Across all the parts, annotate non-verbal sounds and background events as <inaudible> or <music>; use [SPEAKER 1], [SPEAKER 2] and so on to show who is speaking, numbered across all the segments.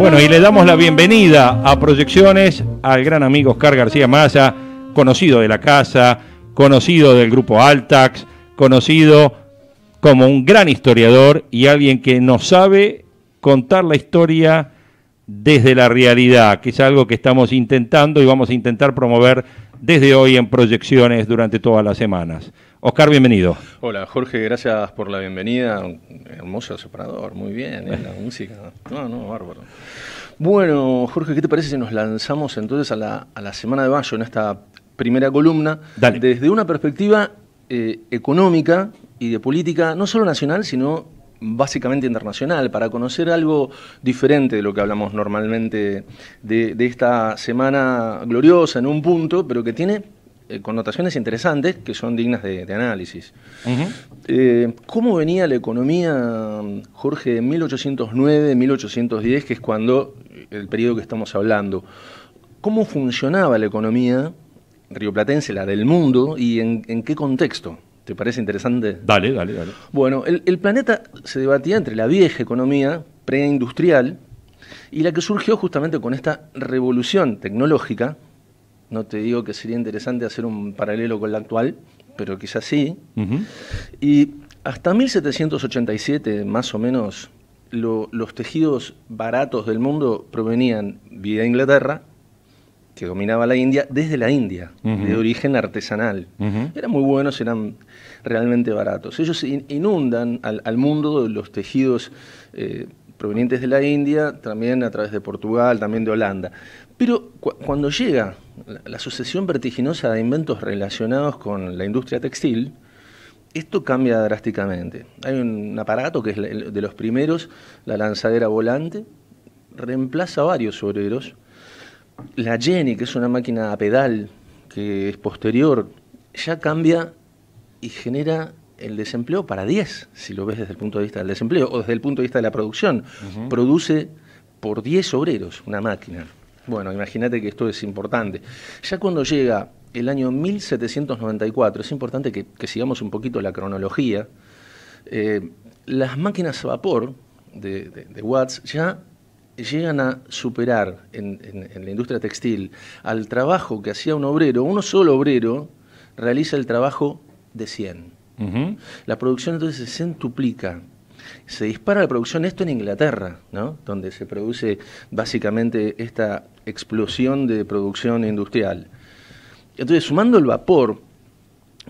[SPEAKER 1] Bueno, y le damos la bienvenida a Proyecciones al gran amigo Oscar García Maza, conocido de la casa, conocido del grupo Altax, conocido como un gran historiador y alguien que nos sabe contar la historia desde la realidad, que es algo que estamos intentando y vamos a intentar promover desde hoy en proyecciones durante todas las semanas. Oscar, bienvenido.
[SPEAKER 2] Hola, Jorge, gracias por la bienvenida. hermoso separador, muy bien, ¿eh? la música. No, no, bárbaro. Bueno, Jorge, ¿qué te parece si nos lanzamos entonces a la, semana de mayo en esta primera columna? Desde una perspectiva eh, económica y de política, no solo nacional, sino básicamente internacional, para conocer algo diferente de lo que hablamos normalmente de, de esta semana gloriosa en un punto, pero que tiene eh, connotaciones interesantes que son dignas de, análisis. Eh, ¿Cómo venía la economía, Jorge, en 1809, 1810, que es cuando eh, el periodo que estamos hablando? ¿Cómo funcionaba la economía rioplatense, la del mundo, y en, qué contexto? ¿Te parece interesante? Dale, dale, dale. Bueno, el planeta se debatía entre la vieja economía preindustrial y la que surgió justamente con esta revolución tecnológica no te digo que sería interesante hacer un paralelo con la actual, pero quizás sí. Y hasta 1787, más o menos, los tejidos baratos del mundo provenían vía Inglaterra, que dominaba la India, desde la India, de origen artesanal. Eran muy buenos, eran realmente baratos. Ellos inundan al, mundo los tejidos eh, provenientes de la India, también a través de Portugal, también de Holanda. Pero cuando llega la, sucesión vertiginosa de inventos relacionados con la industria textil, esto cambia drásticamente. Hay un aparato que es de los primeros, la lanzadera volante, reemplaza varios obreros. La Jenny, que es una máquina a pedal, que es posterior, ya cambia y genera el desempleo para 10, si lo ves desde el punto de vista del desempleo o desde el punto de vista de la producción. Produce por 10 obreros una máquina. Bueno, imagínate que esto es importante. Ya cuando llega el año 1794, es importante que, sigamos un poquito la cronología, eh, las máquinas a vapor de, Watts ya llegan a superar en, la industria textil al trabajo que hacía un obrero, uno solo obrero realiza el trabajo de 100. La producción entonces se centuplica. Se dispara la producción, esto en Inglaterra, ¿no? donde se produce básicamente esta explosión de producción industrial. Entonces, sumando el vapor,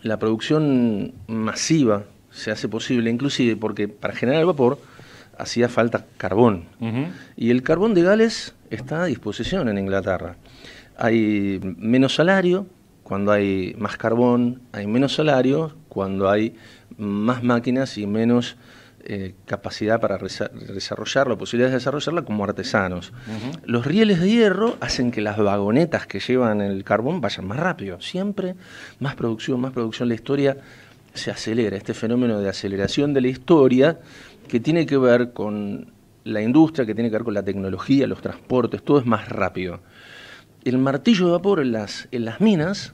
[SPEAKER 2] la producción masiva se hace posible, inclusive porque para generar el vapor hacía falta carbón. Y el carbón de Gales está a disposición en Inglaterra. Hay menos salario cuando hay más carbón, hay menos salario cuando hay más máquinas y menos eh, capacidad para desarrollarlo, posibilidades de desarrollarla como artesanos. Los rieles de hierro hacen que las vagonetas que llevan el carbón vayan más rápido, siempre más producción, más producción. La historia se acelera, este fenómeno de aceleración de la historia que tiene que ver con la industria, que tiene que ver con la tecnología, los transportes, todo es más rápido. El martillo de vapor en las, en las minas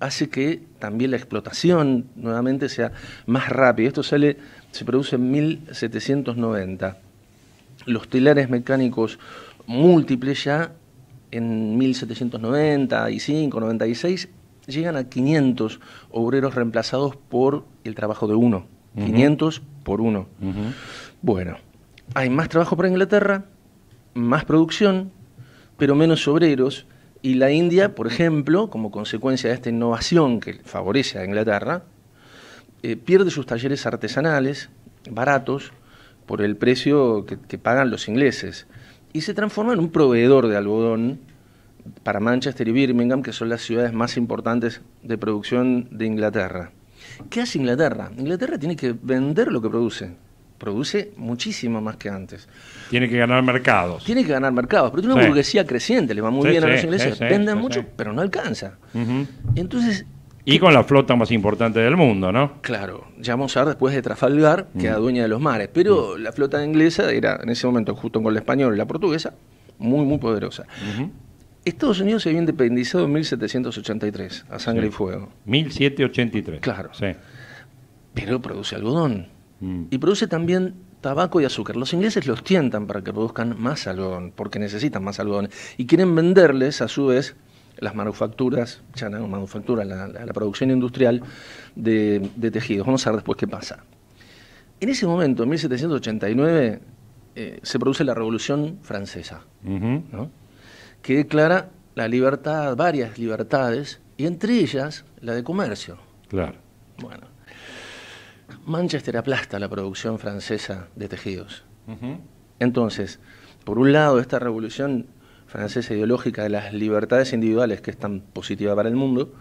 [SPEAKER 2] hace que también la explotación nuevamente sea más rápida. Esto sale, se produce en 1790. Los telares mecánicos múltiples ya en 1795, 96 llegan a 500 obreros reemplazados por el trabajo de uno. 500 por uno. Bueno, hay más trabajo para Inglaterra, más producción, pero menos obreros y la India, por ejemplo, como consecuencia de esta innovación que favorece a Inglaterra, eh, pierde sus talleres artesanales baratos por el precio que pagan los ingleses y se transforma en un proveedor de algodón para Manchester y Birmingham, que son las ciudades más importantes de producción de Inglaterra. ¿Qué hace Inglaterra? Inglaterra tiene que vender lo que produce produce muchísimo más que antes. Tiene que ganar
[SPEAKER 1] mercados.
[SPEAKER 2] Tiene que ganar mercados, pero tiene una burguesía creciente, le va muy bien a los ingleses, venden mucho, pero no alcanza. Entonces...
[SPEAKER 1] Y con la flota más importante del mundo, ¿no?
[SPEAKER 2] Claro, ya Mozart después de Trafalgar queda mm. dueña de los mares, pero mm. la flota inglesa era en ese momento, justo con la española y la portuguesa, muy, muy poderosa. Estados Unidos se había independizado en 1783, a sangre y fuego. 1783. Claro. Pero produce algodón y produce también tabaco y azúcar. Los ingleses los tientan para que produzcan más algodón, porque necesitan más algodón, y quieren venderles a su vez las manufacturas, ya no manufactura, la, producción industrial de, tejidos. Vamos a ver después qué pasa. En ese momento, en 1789, eh, se produce la Revolución Francesa, que declara la libertad, varias libertades, y entre ellas la de comercio. Claro. Bueno, Manchester aplasta la producción francesa de tejidos. Entonces, por un lado, esta revolución francesa ideológica de las libertades individuales, que es tan positiva para el mundo,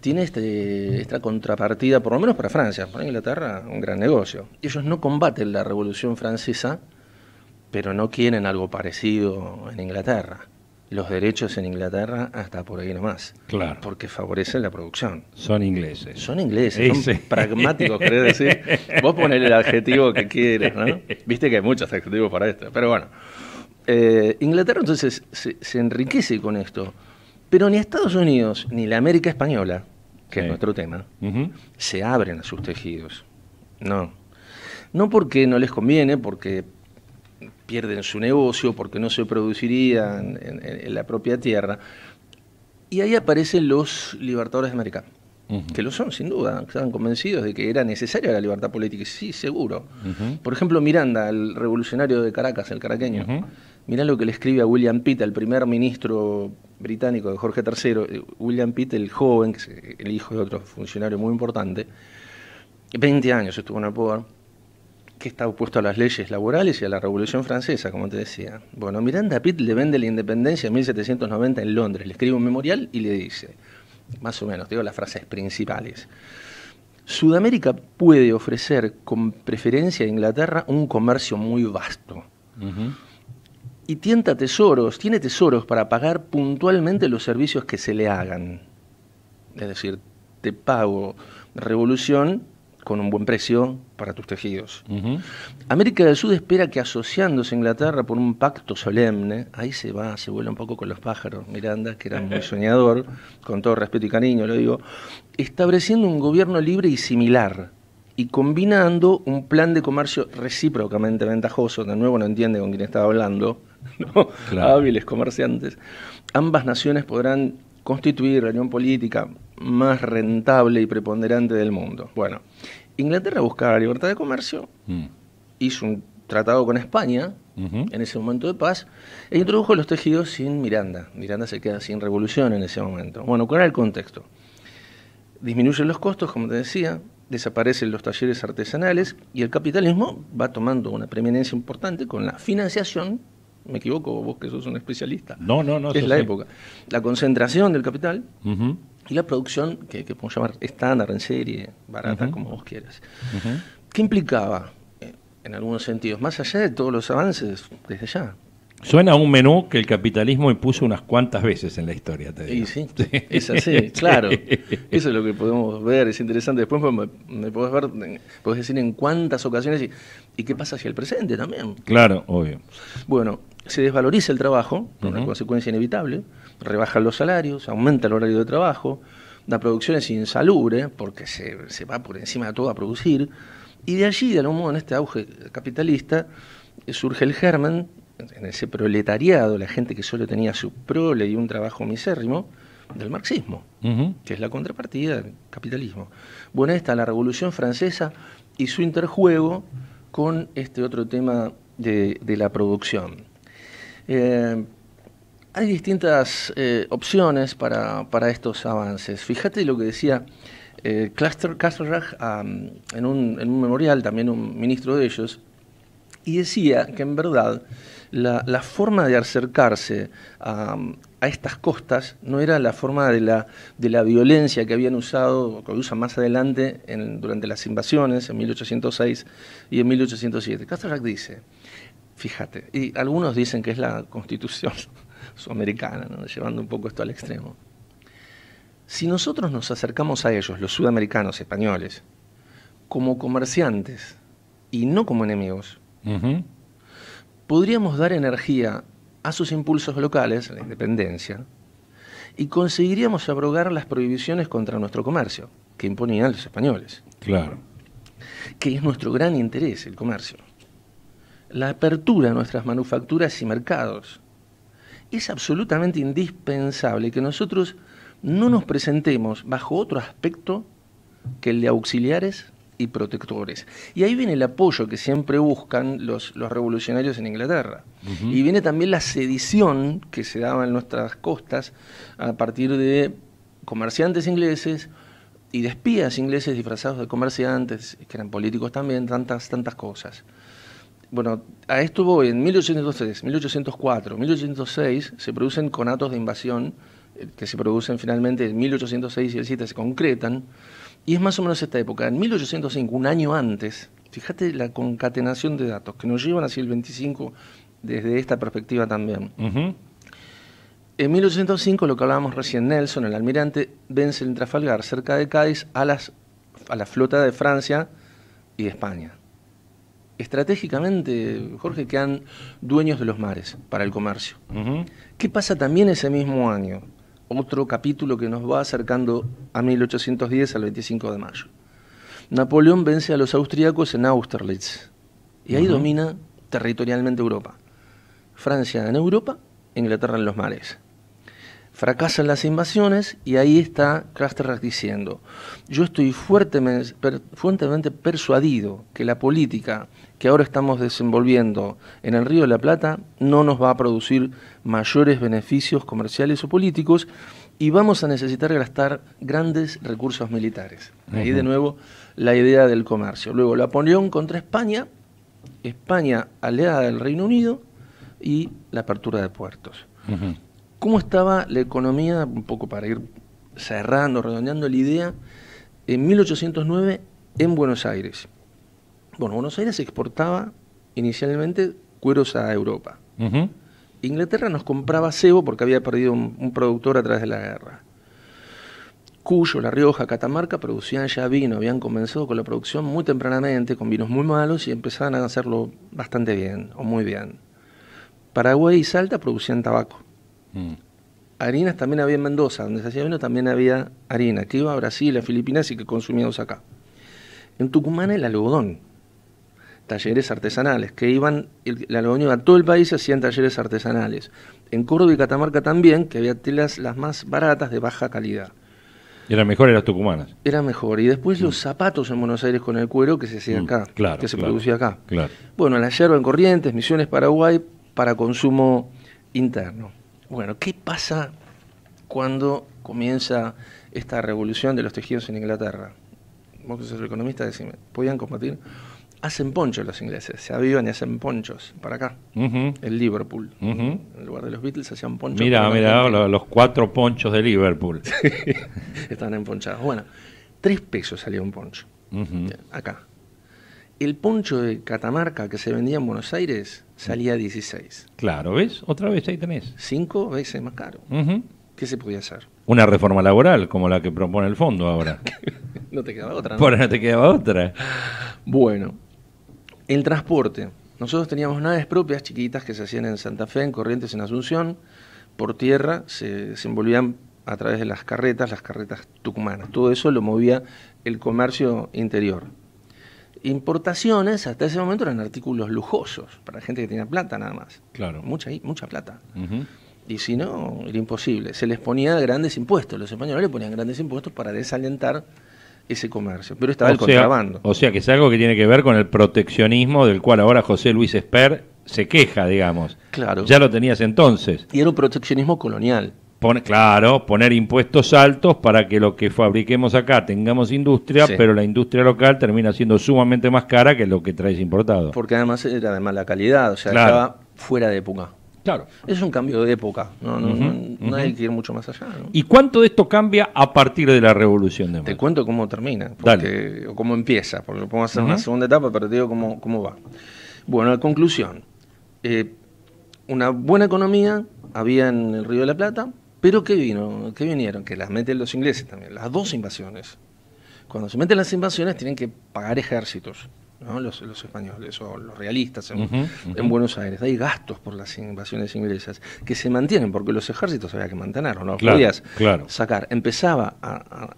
[SPEAKER 2] tiene este, esta contrapartida, por lo menos para Francia, para Inglaterra, un gran negocio. Ellos no combaten la revolución francesa, pero no quieren algo parecido en Inglaterra los derechos en Inglaterra hasta por ahí nomás. Claro. Porque favorecen la producción. Son ingleses. Son ingleses, son pragmáticos, querés decir. Vos ponés el adjetivo que quieres, ¿no? Viste que hay muchos adjetivos para esto, pero bueno. Eh, Inglaterra entonces se, enriquece con esto, pero ni Estados Unidos ni la América española, que es nuestro tema, se abren a sus tejidos. No. No porque no les conviene, porque pierden su negocio porque no se produciría en, la propia tierra. Y ahí aparecen los libertadores de América, que lo son, sin duda, estaban convencidos de que era necesaria la libertad política, sí, seguro. Por ejemplo, Miranda, el revolucionario de Caracas, el caraqueño, mirá lo que le escribe a William Pitt, el primer ministro británico de Jorge III, eh, William Pitt, el joven, el hijo de otro funcionario muy importante, 20 años estuvo en el poder, que está opuesto a las leyes laborales y a la Revolución Francesa, como te decía. Bueno, Miranda Pitt le vende la independencia en 1790 en Londres, le escribe un memorial y le dice, más o menos, digo las frases principales. Sudamérica puede ofrecer con preferencia a Inglaterra un comercio muy vasto. Y tienta tesoros, tiene tesoros para pagar puntualmente los servicios que se le hagan. Es decir, te pago revolución con un buen precio para tus tejidos. América del Sur espera que asociándose a Inglaterra por un pacto solemne, ahí se va, se vuela un poco con los pájaros, Miranda, que era muy <laughs> soñador, con todo respeto y cariño lo digo, estableciendo un gobierno libre y similar y combinando un plan de comercio recíprocamente ventajoso, de nuevo no entiende con quién estaba hablando, <laughs> hábiles comerciantes, ambas naciones podrán constituir la unión política más rentable y preponderante del mundo. Bueno, Inglaterra buscaba la libertad de comercio, mm. hizo un tratado con España, en ese momento de paz, e introdujo los tejidos sin Miranda. Miranda se queda sin revolución en ese momento. Bueno, ¿cuál era el contexto? Disminuyen los costos, como te decía, desaparecen los talleres artesanales y el capitalismo va tomando una preeminencia importante con la financiación me equivoco, vos que sos un especialista. No, no, no. Es la época. La concentración del capital y la producción, que, podemos llamar estándar, en serie, barata, como vos quieras. ¿Qué implicaba, eh, en algunos sentidos, más allá de todos los avances desde ya?
[SPEAKER 1] Suena a un menú que el capitalismo impuso unas cuantas veces en la historia,
[SPEAKER 2] te digo. sí, sí,
[SPEAKER 1] es así, claro. <laughs>
[SPEAKER 2] Eso es lo que podemos ver, es interesante. Después me, podés, ver, decir en cuántas ocasiones y, y, qué pasa hacia el presente también.
[SPEAKER 1] Claro, obvio.
[SPEAKER 2] Bueno, se desvaloriza el trabajo, una consecuencia inevitable, rebajan los salarios, aumenta el horario de trabajo, la producción es insalubre porque se, va por encima de todo a producir, y de allí, de algún modo, en este auge capitalista, surge el germen, en ese proletariado, la gente que solo tenía su prole y un trabajo misérrimo, del marxismo, que es la contrapartida del capitalismo. Bueno, está la Revolución Francesa y su interjuego con este otro tema de, de la producción. Eh, hay distintas eh, opciones para, estos avances. Fíjate lo que decía eh, Cluster um, en, un, memorial, también un ministro de ellos, y decía que en verdad la, forma de acercarse um, a, estas costas no era la forma de la, violencia que habían usado, que usan más adelante durante las invasiones en 1806 y en 1807. Castelrach dice, Fíjate. Y algunos dicen que es la constitución <laughs> sudamericana, ¿no? llevando un poco esto al extremo. Si nosotros nos acercamos a ellos, los sudamericanos españoles, como comerciantes y no como enemigos, podríamos dar energía a sus impulsos locales, a la independencia, y conseguiríamos abrogar las prohibiciones contra nuestro comercio que imponían los españoles. Claro. Que es nuestro gran interés, el comercio la apertura de nuestras manufacturas y mercados. Es absolutamente indispensable que nosotros no nos presentemos bajo otro aspecto que el de auxiliares y protectores. Y ahí viene el apoyo que siempre buscan los, revolucionarios en Inglaterra. Y viene también la sedición que se daba en nuestras costas a partir de comerciantes ingleses y de espías ingleses disfrazados de comerciantes, que eran políticos también, tantas, tantas cosas. Bueno, a esto voy. En 1803, 1804, 1806 se producen conatos de invasión eh, que se producen finalmente en 1806 y el 7 se concretan. Y es más o menos esta época. En 1805, un año antes, fíjate la concatenación de datos que nos llevan hacia el 25 desde esta perspectiva también. En 1805, lo que hablábamos recién, Nelson, el almirante, vence en Trafalgar, cerca de Cádiz, a, las, a la flota de Francia y de España estratégicamente, Jorge, quedan dueños de los mares para el comercio. ¿Qué pasa también ese mismo año? Otro capítulo que nos va acercando a 1810, al 25 de mayo. Napoleón vence a los austriacos en Austerlitz y ahí domina territorialmente Europa. Francia en Europa, Inglaterra en los mares fracasan las invasiones y ahí está Krasterrak diciendo, yo estoy fuertemente, persuadido que la política que ahora estamos desenvolviendo en el Río de la Plata no nos va a producir mayores beneficios comerciales o políticos y vamos a necesitar gastar grandes recursos militares. Ahí de nuevo la idea del comercio. Luego la Napoleón contra España, España aliada del Reino Unido y la apertura de puertos. ¿Cómo estaba la economía, un poco para ir cerrando, redondeando la idea, en 1809 en Buenos Aires? Bueno, Buenos Aires exportaba inicialmente cueros a Europa. Inglaterra nos compraba cebo porque había perdido un, productor a través de la guerra. Cuyo, La Rioja, Catamarca producían ya vino, habían comenzado con la producción muy tempranamente, con vinos muy malos y empezaban a hacerlo bastante bien o muy bien. Paraguay y Salta producían tabaco. Harinas también había en Mendoza, donde se hacía vino también había harina, que iba a Brasil, a Filipinas y que consumíamos acá. En Tucumán el algodón, talleres artesanales, que iban, el, algodón iba a todo el país hacían talleres artesanales. En Córdoba y Catamarca también, que había telas las más baratas de baja calidad.
[SPEAKER 1] mejor mejores las tucumanas.
[SPEAKER 2] Era mejor. Y después los mm. zapatos en Buenos Aires con el cuero que se hacía mm, acá, que se producía acá. Bueno, la yerba en Corrientes, Misiones Paraguay, para consumo interno. Bueno, ¿qué pasa cuando comienza esta revolución de los tejidos en Inglaterra? Vos que sos el economista, decime, ¿podían combatir? Hacen ponchos los ingleses, se avivan y hacen ponchos para acá, en Liverpool. En lugar de los Beatles hacían ponchos. Mira, mira,
[SPEAKER 1] los cuatro ponchos de Liverpool.
[SPEAKER 2] <laughs> Están emponchados. Bueno, tres pesos salía un poncho, acá. El poncho de Catamarca que se vendía en Buenos Aires salía 16. Claro, ¿ves? Otra vez ahí tenés. Cinco veces más caro. ¿Qué se podía hacer?
[SPEAKER 1] Una reforma laboral como la que propone el fondo ahora.
[SPEAKER 2] <laughs> no te quedaba otra. ¿no?
[SPEAKER 1] te otra.
[SPEAKER 2] Bueno, el transporte. Nosotros teníamos naves propias chiquitas que se hacían en Santa Fe, en Corrientes, en Asunción. Por tierra se, se envolvían a través de las carretas, las carretas tucumanas. Todo eso lo movía el comercio interior importaciones hasta ese momento eran artículos lujosos, para gente que tenía plata nada más. Claro. Mucha, mucha plata. Y si no, era imposible. Se les ponía grandes impuestos. Los españoles le ponían grandes impuestos para desalentar ese comercio. Pero estaba el contrabando. O
[SPEAKER 1] sea que es algo que tiene que ver con el proteccionismo del cual ahora José Luis Esper se queja, digamos.
[SPEAKER 2] Claro. Ya lo
[SPEAKER 1] tenías entonces. Y era un proteccionismo colonial claro, poner impuestos altos para que lo que fabriquemos acá tengamos industria, pero la industria local termina siendo sumamente más cara que lo que traes importado.
[SPEAKER 2] Porque además era de la calidad, o sea, estaba fuera de época. Claro. Es un cambio de época, no, hay que ir mucho más allá.
[SPEAKER 1] ¿Y cuánto de esto cambia a
[SPEAKER 2] partir de la
[SPEAKER 1] Revolución de
[SPEAKER 2] Te cuento cómo termina, o cómo empieza, porque lo podemos hacer una segunda etapa, pero te digo cómo, cómo va. Bueno, en conclusión, eh, una buena economía había en el Río de la Plata, pero ¿qué vino? ¿Qué vinieron? Que las meten los ingleses también, las dos invasiones. Cuando se meten las invasiones tienen que pagar ejércitos, los, españoles o los realistas en, Buenos Aires. Hay gastos por las invasiones inglesas que se mantienen porque los ejércitos había que mantenerlos, no claro, podías sacar. Empezaba a,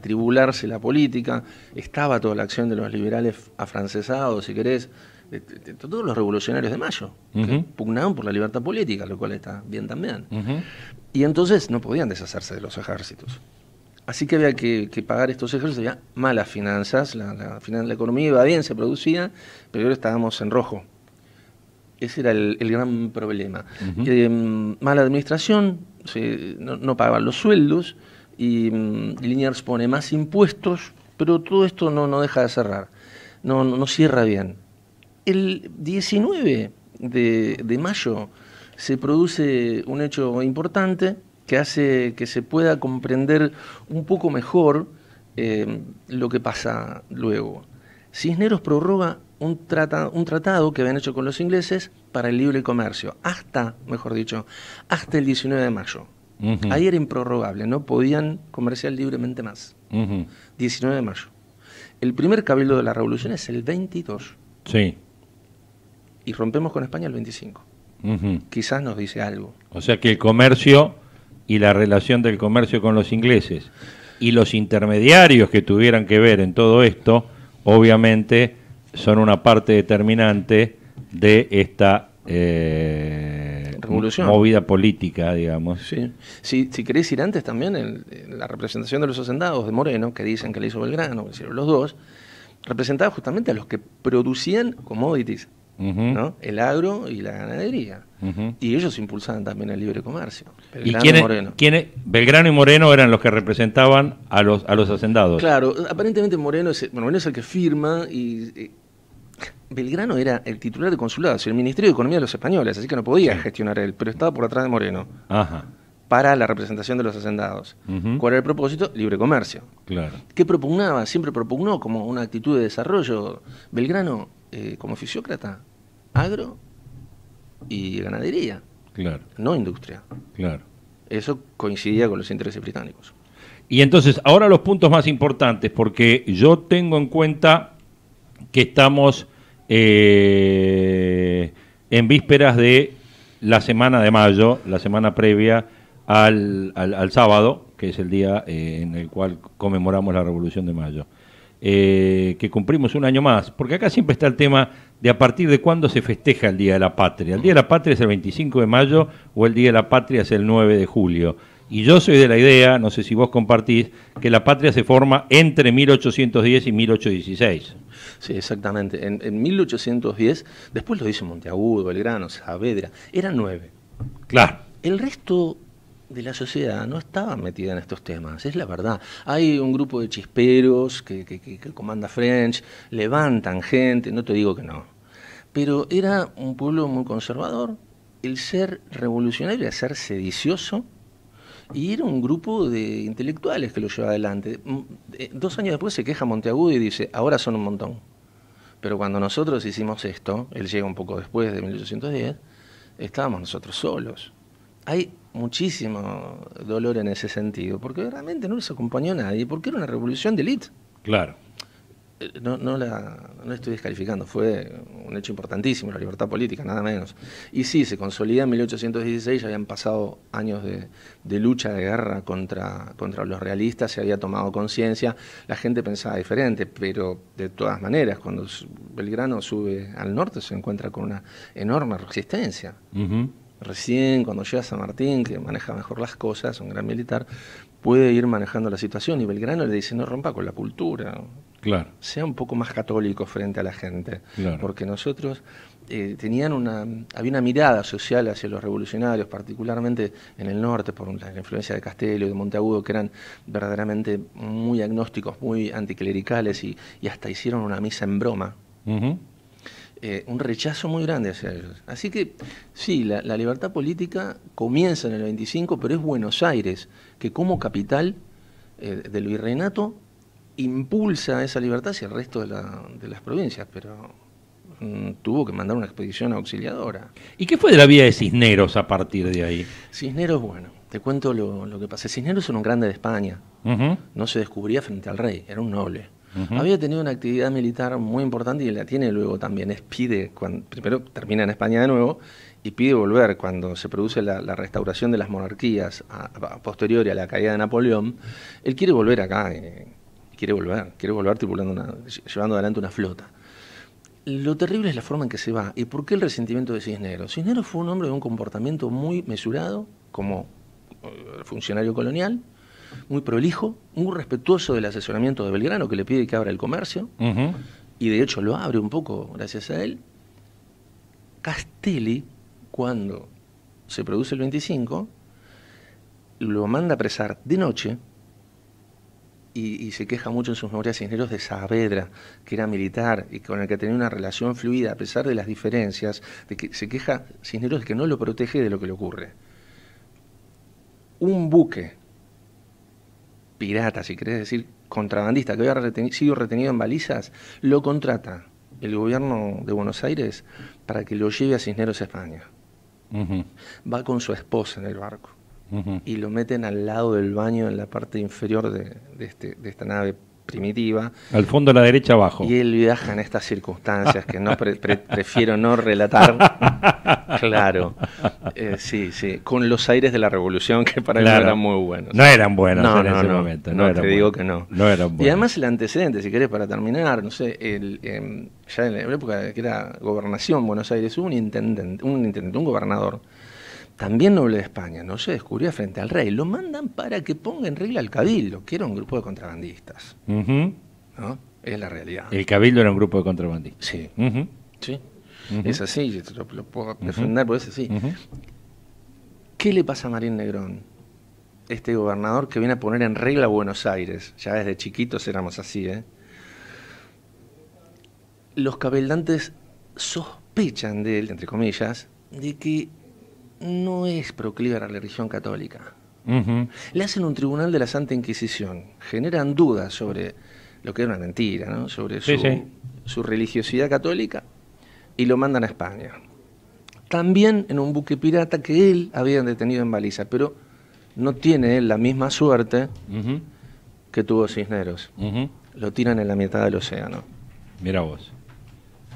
[SPEAKER 2] tribularse la política, estaba toda la acción de los liberales afrancesados, si querés, todos los revolucionarios de Mayo, que pugnaban por la libertad política, lo cual está bien también. Y entonces no podían deshacerse de los ejércitos. Así que había que, pagar estos ejércitos, había malas finanzas, la, la, la, economía iba bien, se producía, pero ahora estábamos en rojo. Ese era el, gran problema. Eh, mala administración, no, pagaban los sueldos, y mm, Liniers pone más impuestos, pero todo esto no, deja de cerrar, no, no cierra bien. El 19 de, mayo se produce un hecho importante que hace que se pueda comprender un poco mejor eh, lo que pasa luego. Cisneros prorroga un, un, tratado que habían hecho con los ingleses para el libre comercio, hasta, mejor dicho, hasta el 19 de mayo. Ahí era improrrogable, no podían comerciar libremente más. 19 de mayo. El primer cabildo de la revolución es el 22. Sí y rompemos con España el 25. Quizás nos dice algo.
[SPEAKER 1] O sea que el comercio y la relación del comercio con los ingleses y los intermediarios que tuvieran que ver en todo esto, obviamente son una parte determinante de esta eh,
[SPEAKER 2] Revolución. movida
[SPEAKER 1] política, digamos.
[SPEAKER 2] Sí. Si, si querés ir antes también, en la representación de los hacendados de Moreno, que dicen que le hizo Belgrano, que hicieron los dos, representaba justamente a los que producían commodities ¿no? el agro y la ganadería. Y ellos impulsaban también el libre comercio.
[SPEAKER 1] ¿Y quién Moreno. Belgrano y Moreno eran los que representaban a los, a los hacendados.
[SPEAKER 2] Claro, aparentemente Moreno es, es el que firma y... Eh, Belgrano era el titular de consulados, el Ministerio de Economía de los Españoles, así que no podía gestionar él, pero estaba por atrás de Moreno. para la representación de los hacendados. ¿Cuál era el propósito? Libre comercio. Claro. ¿Qué propugnaba? Siempre propugnó como una actitud de desarrollo. Belgrano, eh, como fisiócrata, agro y ganadería. Claro. No industria. Claro. Eso coincidía con los intereses británicos.
[SPEAKER 1] Y entonces, ahora los puntos más importantes, porque yo tengo en cuenta que estamos eh, en vísperas de la semana de mayo, la semana previa al, al, sábado, que es el día eh, en el cual conmemoramos la Revolución de Mayo. Eh, que cumplimos un año más, porque acá siempre está el tema de a partir de cuándo se festeja el Día de la Patria. El Día de la Patria es el 25 de mayo o el Día de la Patria es el 9 de julio. Y yo soy de la idea, no sé si vos compartís, que la patria se forma entre 1810 y 1816.
[SPEAKER 2] Sí, exactamente. En, 1810, después lo dice Monteagudo, Belgrano, Saavedra, eran nueve. Claro. El resto de la sociedad no estaba metida en estos temas, es la verdad. Hay un grupo de chisperos que, que, comanda French, levantan gente, no te digo que no. Pero era un pueblo muy conservador, el ser revolucionario era ser sedicioso, y era un grupo de intelectuales que lo llevaba adelante. Mm, eh, dos años después se queja Monteagudo y dice, ahora son un montón. Pero cuando nosotros hicimos esto, él llega un poco después de 1810, estábamos nosotros solos hay muchísimo dolor en ese sentido, porque realmente no les acompañó nadie, porque era una revolución de élite. Claro. Eh, no, no, la, no estoy descalificando, fue un hecho importantísimo, la libertad política, nada menos. Y sí, se consolida en 1816, ya habían pasado años de, lucha, de guerra contra, contra los realistas, se había tomado conciencia, la gente pensaba diferente, pero de todas maneras, cuando Belgrano sube al norte se encuentra con una enorme resistencia. Recién cuando llega San Martín, que maneja mejor las cosas, un gran militar, puede ir manejando la situación y Belgrano le dice, no rompa con la cultura. Claro. Sea un poco más católico frente a la gente. Porque nosotros eh, tenían una, había una mirada social hacia los revolucionarios, particularmente en el norte, por la influencia de Castelo y de Monteagudo, que eran verdaderamente muy agnósticos, muy anticlericales y, hasta hicieron una misa en broma. Eh, un rechazo muy grande hacia ellos. Así que sí, la, libertad política comienza en el 25, pero es Buenos Aires que como capital eh, del virreinato impulsa esa libertad hacia el resto de, las provincias, pero mm, tuvo que mandar una expedición auxiliadora.
[SPEAKER 1] ¿Y qué fue de la vida de Cisneros a partir de ahí?
[SPEAKER 2] Cisneros, bueno, te cuento lo, que pasa. Cisneros era un grande de España, no se descubría frente al rey, era un noble había tenido una actividad militar muy importante y la tiene luego también. Es pide, cuando, primero termina en España de nuevo y pide volver cuando se produce la, restauración de las monarquías posterior a, la caída de Napoleón. Él quiere volver acá, eh, quiere volver, quiere volver tripulando llevando adelante una flota. Lo terrible es la forma en que se va. ¿Y por qué el resentimiento de Cisneros? Cisneros fue un hombre de un comportamiento muy mesurado, como eh, funcionario colonial, muy prolijo, muy respetuoso del asesoramiento de Belgrano, que le pide que abra el comercio, y de hecho lo abre un poco gracias a él. Castelli, cuando se produce el 25, lo manda a presar de noche, y, se queja mucho en sus memorias Cisneros de Saavedra, que era militar y con el que tenía una relación fluida a pesar de las diferencias, de que se queja Cisneros de que no lo protege de lo que le ocurre. Un buque pirata, si querés decir contrabandista, que había sido retenido en balizas, lo contrata el gobierno de Buenos Aires para que lo lleve a Cisneros a España. Va con su esposa en el barco y lo meten al lado del baño en la parte inferior de, de este, esta nave primitiva. Al fondo a la derecha abajo. Y él viaja en estas circunstancias que no prefiero no relatar. <laughs> claro. Eh, sí, sí. Con los aires de la revolución que para él eran muy buenos. No eran buenos en no, ese momento. te digo que no. No eran buenos. Y además el antecedente, si querés, para terminar, no sé, el, em, ya en la época que era gobernación Buenos Aires, hubo un intendente, un intendente, un gobernador también noble de España, no se descubrió frente al rey, lo mandan para que ponga en regla al cabildo, que era un grupo de contrabandistas. Es la realidad.
[SPEAKER 1] El cabildo era un grupo de
[SPEAKER 2] contrabandistas. Sí. Sí. Es así, lo, puedo defender, pero es así. ¿Qué le pasa a Marín Negrón? Este gobernador que viene a poner en regla a Buenos Aires. Ya desde chiquitos éramos así, ¿eh? Los cabildantes sospechan de él, entre comillas, de que no es proclive a la religión católica. Le hacen un tribunal de la Santa Inquisición, generan dudas sobre lo que era una mentira, sobre su, religiosidad católica, y lo mandan a España. También en un buque pirata que él había detenido en Baliza, pero no tiene la misma suerte que tuvo Cisneros. Lo tiran en la mitad del océano. Mira vos.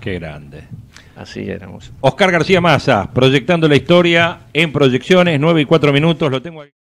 [SPEAKER 2] Qué grande. Así éramos.
[SPEAKER 1] Oscar García Massa, proyectando la historia en proyecciones, nueve y cuatro minutos, lo tengo ahí.